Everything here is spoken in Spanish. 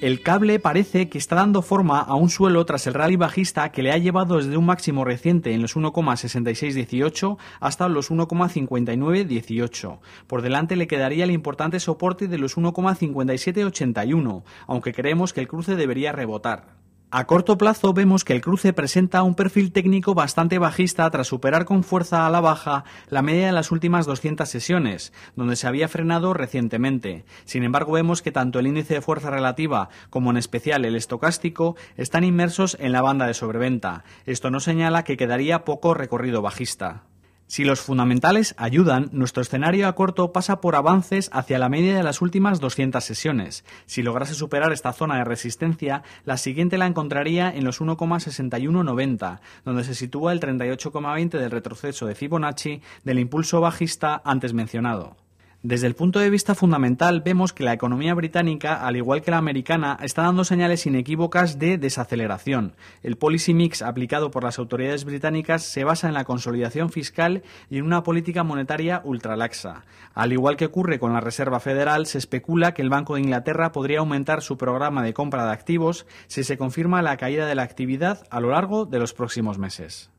El cable parece que está dando forma a un suelo tras el rally bajista que le ha llevado desde un máximo reciente en los 1,6618 hasta los 1,5918. Por delante le quedaría el importante soporte de los 1,5781, aunque creemos que el cruce debería rebotar. A corto plazo vemos que el cruce presenta un perfil técnico bastante bajista tras superar con fuerza a la baja la media de las últimas 200 sesiones, donde se había frenado recientemente. Sin embargo, vemos que tanto el índice de fuerza relativa como en especial el estocástico están inmersos en la banda de sobreventa. Esto nos señala que quedaría poco recorrido bajista. Si los fundamentales ayudan, nuestro escenario a corto pasa por avances hacia la media de las últimas 200 sesiones. Si lograse superar esta zona de resistencia, la siguiente la encontraría en los 1,6190, donde se sitúa el 38,20 del retroceso de Fibonacci del impulso bajista antes mencionado. Desde el punto de vista fundamental, vemos que la economía británica, al igual que la americana, está dando señales inequívocas de desaceleración. El policy mix aplicado por las autoridades británicas se basa en la consolidación fiscal y en una política monetaria ultralaxa. Al igual que ocurre con la Reserva Federal, se especula que el Banco de Inglaterra podría aumentar su programa de compra de activos si se confirma la caída de la actividad a lo largo de los próximos meses.